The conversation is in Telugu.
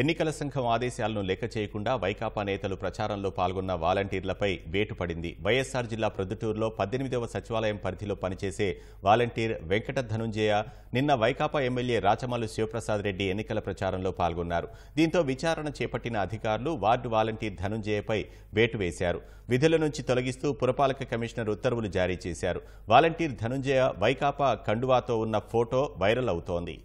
ఎన్నికల సంఘం ఆదేశాలను లెక్క చేయకుండా వైకాపా నేతలు ప్రచారంలో పాల్గొన్న వాలంటీర్లపై వేటు పడింది వైఎస్సార్ జిల్లా ప్రొద్దుటూరులో పద్దెనిమిదవ సచివాలయం పరిధిలో పనిచేసే వాలంటీర్ వెంకట ధనుంజయ నిన్న వైకాపా ఎమ్మెల్యే రాచమల్లు శివప్రసాద్ రెడ్డి ఎన్నికల ప్రచారంలో పాల్గొన్నారు దీంతో విచారణ చేపట్టిన అధికారులు వార్డు వాలంటీర్ ధనుంజయపై వేటు వేశారు విధుల నుంచి తొలగిస్తూ పురపాలక కమిషనర్ ఉత్తర్వులు జారీ చేశారు వాలంటీర్ ధనుంజయ వైకాపా కండువాతో ఉన్న ఫోటో వైరల్ అవుతోంది